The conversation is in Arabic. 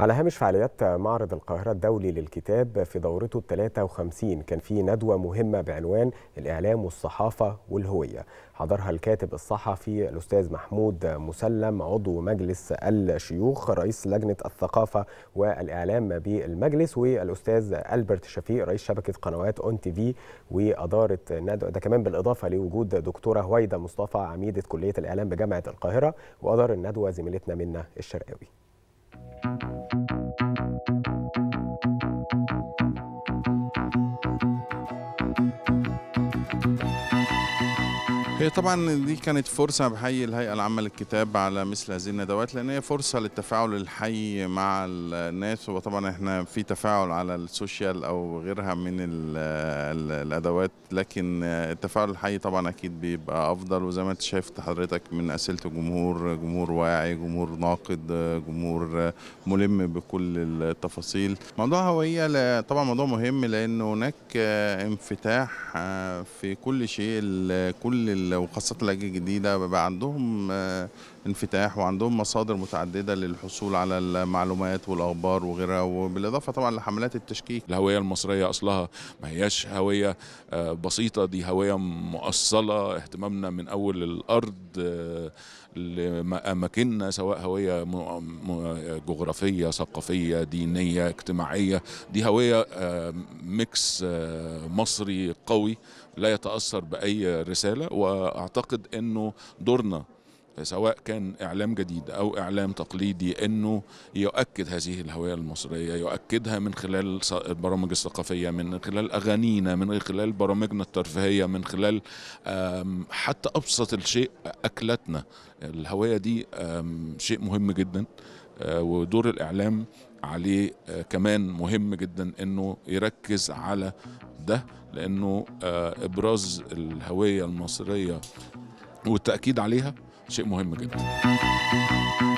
على هامش فعاليات معرض القاهرة الدولي للكتاب في دورته ال 53 كان في ندوة مهمة بعنوان الإعلام والصحافة والهوية حضرها الكاتب الصحفي الأستاذ محمود مسلم عضو مجلس الشيوخ رئيس لجنة الثقافة والإعلام بالمجلس والأستاذ ألبرت شفيق رئيس شبكة قنوات أون تي في وأدارة ندوة ده كمان بالإضافة لوجود دكتورة هويدا مصطفى عميدة كلية الإعلام بجامعة القاهرة وأدار الندوة زميلتنا منا الشرقاوي هي طبعا دي كانت فرصه بحيي الهيئه العامه للكتاب على مثل هذه الندوات لان هي فرصه للتفاعل الحي مع الناس وطبعا احنا في تفاعل على السوشيال او غيرها من الادوات لكن التفاعل الحي طبعا اكيد بيبقى افضل وزي ما انت شايف حضرتك من اسئله الجمهور جمهور واعي جمهور ناقد جمهور ملم بكل التفاصيل موضوع هويه طبعا موضوع مهم لان هناك انفتاح في كل شيء كل وخاصة الأجيال الجديدة بيبقى عندهم آه، انفتاح وعندهم مصادر متعددة للحصول على المعلومات والأخبار وغيرها وبالإضافة طبعا لحملات التشكيك الهوية المصرية أصلها ما هياش هوية آه، بسيطة دي هوية مؤصلة اهتمامنا من أول الأرض آه، لأماكننا سواء هوية جغرافية ثقافية دينية اجتماعية دي هوية ميكس مصري قوي لا يتأثر بأي رسالة و فاعتقد انه دورنا سواء كان اعلام جديد او اعلام تقليدي انه يؤكد هذه الهويه المصريه يؤكدها من خلال البرامج الثقافيه من خلال اغانينا من خلال برامجنا الترفيهيه من خلال حتى ابسط الشيء اكلتنا الهويه دي شيء مهم جدا آه، ودور الاعلام عليه آه، كمان مهم جدا انه يركز على ده لانه آه، ابراز الهويه المصريه والتاكيد عليها شيء مهم جدا